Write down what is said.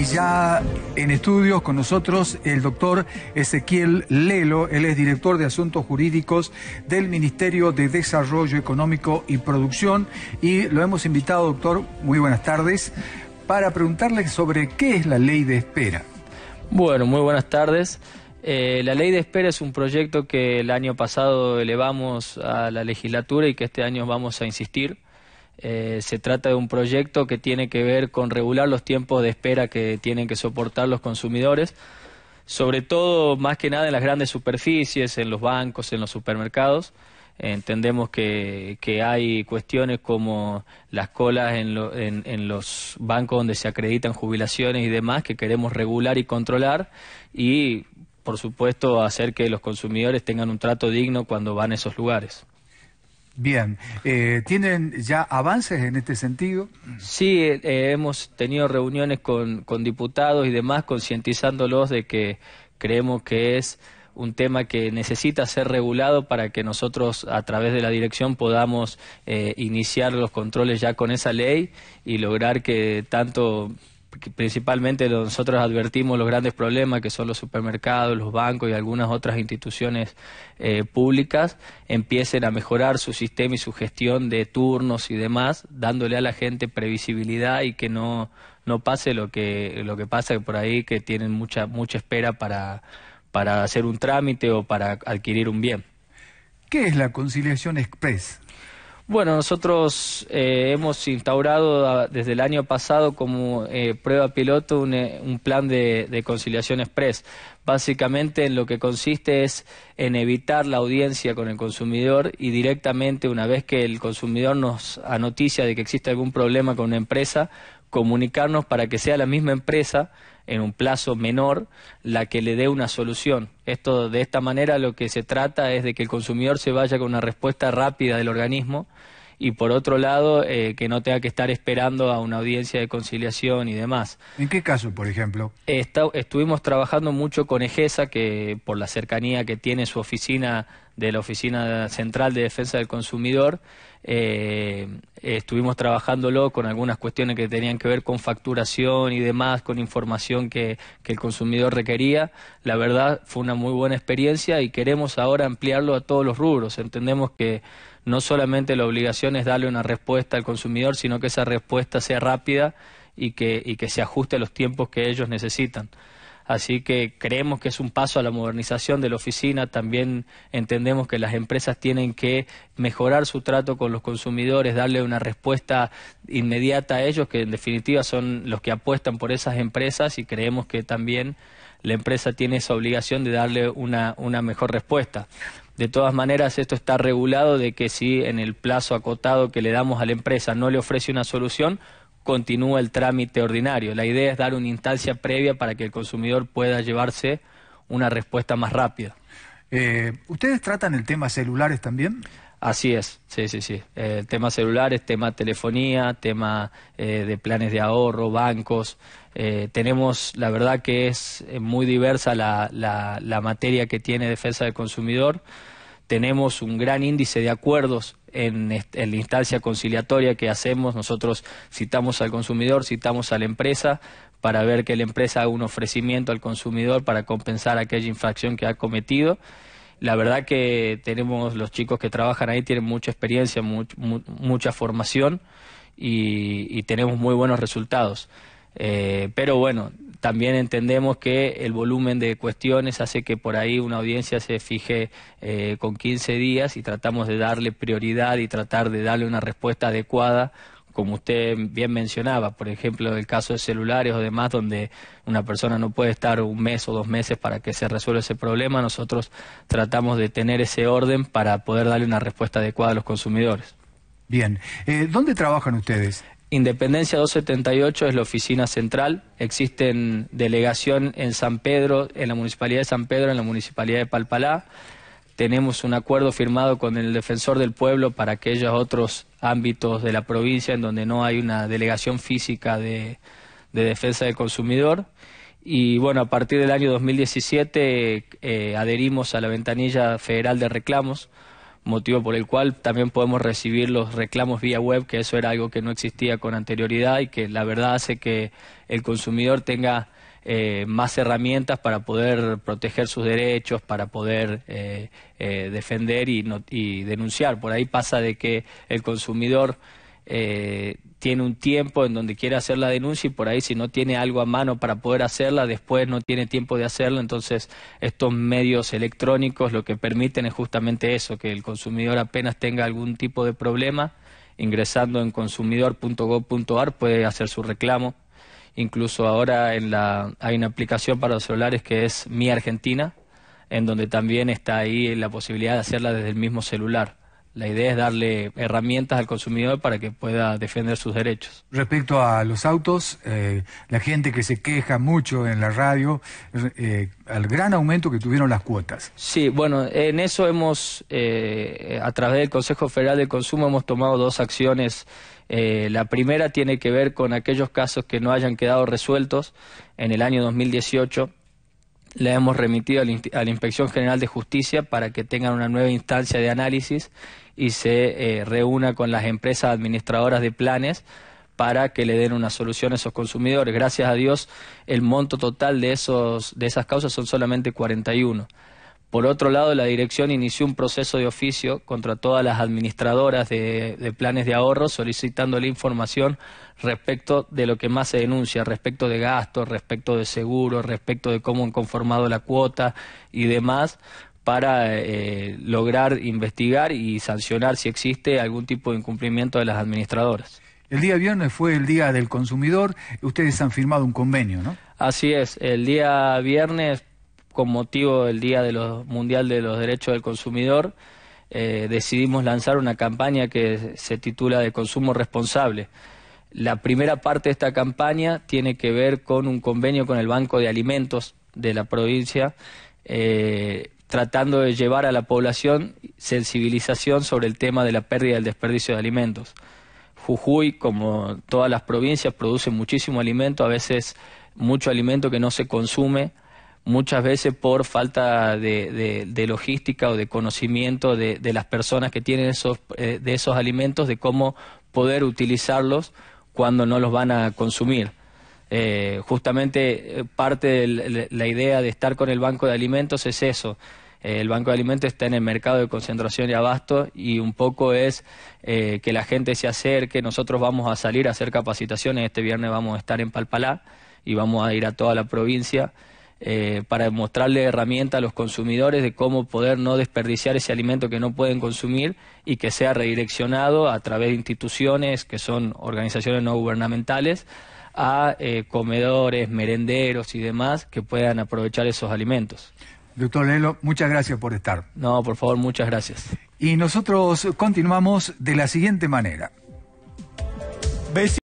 y ya en estudios con nosotros el doctor Ezequiel Lelo, él es director de Asuntos Jurídicos del Ministerio de Desarrollo Económico y Producción y lo hemos invitado, doctor, muy buenas tardes, para preguntarle sobre qué es la ley de espera. Bueno, muy buenas tardes. Eh, la ley de espera es un proyecto que el año pasado elevamos a la legislatura y que este año vamos a insistir eh, se trata de un proyecto que tiene que ver con regular los tiempos de espera que tienen que soportar los consumidores, sobre todo más que nada en las grandes superficies, en los bancos, en los supermercados. Entendemos que, hay cuestiones como las colas en, los bancos donde se acreditan jubilaciones y demás que queremos regular y controlar y, por supuesto, hacer que los consumidores tengan un trato digno cuando van a esos lugares. Bien, eh, ¿tienen ya avances en este sentido? Sí, eh, eh, hemos tenido reuniones con, con diputados y demás concientizándolos de que creemos que es un tema que necesita ser regulado para que nosotros a través de la dirección podamos iniciar los controles ya con esa ley y lograr que tanto principalmente nosotros advertimos los grandes problemas que son los supermercados, los bancos y algunas otras instituciones eh, públicas empiecen a mejorar su sistema y su gestión de turnos y demás, dándole a la gente previsibilidad y que no, pase lo que, lo que pasa por ahí, que tienen mucha, mucha espera para, para hacer un trámite o para adquirir un bien. ¿Qué es la conciliación express? Bueno, nosotros eh, hemos instaurado ah, desde el año pasado como eh, prueba piloto un, eh, plan de, conciliación express. Básicamente en lo que consiste es en evitar la audiencia con el consumidor y directamente una vez que el consumidor nos anoticia de que existe algún problema con una empresa, comunicarnos para que sea la misma empresa en un plazo menor la que le dé una solución. Esto de esta manera lo que se trata es de que el consumidor se vaya con una respuesta rápida del organismo y por otro lado eh, que no tenga que estar esperando a una audiencia de conciliación y demás. ¿En qué caso, por ejemplo? estuvimos trabajando mucho con EGESA, que por la cercanía que tiene su oficina de la Oficina Central de Defensa del Consumidor. Eh, estuvimos trabajándolo con algunas cuestiones que tenían que ver con facturación y demás, con información que, el consumidor requería. La verdad fue una muy buena experiencia y queremos ahora ampliarlo a todos los rubros. Entendemos que no solamente la obligación es darle una respuesta al consumidor, sino que esa respuesta sea rápida y que se ajuste a los tiempos que ellos necesitan. Así que creemos que es un paso a la modernización de la oficina. También entendemos que las empresas tienen que mejorar su trato con los consumidores, darle una respuesta inmediata a ellos, que en definitiva son los que apuestan por esas empresas y creemos que también la empresa tiene esa obligación de darle una, una mejor respuesta. De todas maneras, esto está regulado de que si en el plazo acotado que le damos a la empresa no le ofrece una solución, continúa el trámite ordinario. La idea es dar una instancia previa para que el consumidor pueda llevarse una respuesta más rápida. Eh, ¿Ustedes tratan el tema celulares también? Así es, sí, sí, sí. El eh, tema celulares, tema telefonía, tema eh, de planes de ahorro, bancos. tenemos, la verdad que es muy diversa la, la, la materia que tiene defensa del consumidor. Tenemos un gran índice de acuerdos en, en, la instancia conciliatoria que hacemos, nosotros citamos al consumidor, citamos a la empresa para ver que la empresa haga un ofrecimiento al consumidor para compensar aquella infracción que ha cometido. La verdad que tenemos los chicos que trabajan ahí, tienen mucha experiencia, mucha formación y, tenemos muy buenos resultados. Eh, pero bueno, también entendemos que el volumen de cuestiones hace que por ahí una audiencia se fije eh, con 15 días y tratamos de darle prioridad y tratar de darle una respuesta adecuada como usted bien mencionaba, por ejemplo, el caso de celulares o demás, donde una persona no puede estar un mes o dos meses para que se resuelva ese problema, nosotros tratamos de tener ese orden para poder darle una respuesta adecuada a los consumidores. Bien, eh, ¿dónde trabajan ustedes? Independencia 278 es la oficina central. Existen delegación en San Pedro, en la Municipalidad de San Pedro, en la Municipalidad de Palpalá. Tenemos un acuerdo firmado con el Defensor del Pueblo para aquellos otros ámbitos de la provincia en donde no hay una delegación física de, defensa del consumidor. Y bueno, a partir del año 2017 eh, adherimos a la ventanilla federal de reclamos motivo por el cual también podemos recibir los reclamos vía web, que eso era algo que no existía con anterioridad y que la verdad hace que el consumidor tenga eh, más herramientas para poder proteger sus derechos, para poder eh, eh, defender y, y denunciar. Por ahí pasa de que el consumidor... Eh, tiene un tiempo en donde quiere hacer la denuncia y por ahí si no tiene algo a mano para poder hacerla, después no tiene tiempo de hacerlo, Entonces estos medios electrónicos lo que permiten es justamente eso, que el consumidor apenas tenga algún tipo de problema, ingresando en consumidor.gov.ar puede hacer su reclamo. Incluso ahora en la, hay una aplicación para los celulares que es Mi Argentina, en donde también está ahí la posibilidad de hacerla desde el mismo celular. La idea es darle herramientas al consumidor para que pueda defender sus derechos. Respecto a los autos, eh, la gente que se queja mucho en la radio eh, al gran aumento que tuvieron las cuotas. Sí, bueno, en eso hemos, eh, a través del Consejo Federal de Consumo, hemos tomado dos acciones. la primera tiene que ver con aquellos casos que no hayan quedado resueltos en el año 2018 le hemos remitido a la, Inspección General de Justicia para que tengan una nueva instancia de análisis y se eh, reúna con las empresas administradoras de planes para que le den una solución a esos consumidores. Gracias a Dios, el monto total de, esos, de esas causas son solamente 41. Por otro lado, la dirección inició un proceso de oficio contra todas las administradoras de, planes de ahorro solicitando la información respecto de lo que más se denuncia, respecto de gastos, respecto de seguros, respecto de cómo han conformado la cuota y demás para eh, lograr investigar y sancionar si existe algún tipo de incumplimiento de las administradoras. El día viernes fue el Día del Consumidor, ustedes han firmado un convenio, ¿no? Así es, el día viernes con motivo del Día de los, Mundial de los Derechos del Consumidor, eh, decidimos lanzar una campaña que se titula de consumo responsable. La primera parte de esta campaña tiene que ver con un convenio con el Banco de Alimentos de la provincia, eh, tratando de llevar a la población sensibilización sobre el tema de la pérdida y el desperdicio de alimentos. Jujuy, como todas las provincias, produce muchísimo alimento, a veces mucho alimento que no se consume muchas veces por falta de, logística o de conocimiento de, las personas que tienen esos, eh, de esos alimentos, de cómo poder utilizarlos cuando no los van a consumir. Eh, justamente eh, parte de la idea de estar con el banco de alimentos es eso. el banco de alimentos está en el mercado de concentración y abasto y un poco es que la gente se acerque. Nosotros vamos a salir a hacer capacitaciones. Este viernes vamos a estar en Palpalá y vamos a ir a toda la provincia. Eh, para mostrarle herramientas a los consumidores de cómo poder no desperdiciar ese alimento que no pueden consumir y que sea redireccionado a través de instituciones que son organizaciones no gubernamentales a eh, comedores, merenderos y demás que puedan aprovechar esos alimentos. Doctor Lelo, muchas gracias por estar. No, por favor, muchas gracias. Y nosotros continuamos de la siguiente manera.